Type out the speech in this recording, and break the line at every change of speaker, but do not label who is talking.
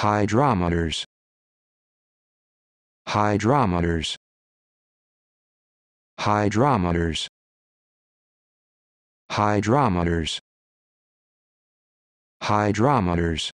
hydrometers hydrometers hydrometers hydrometers hydrometers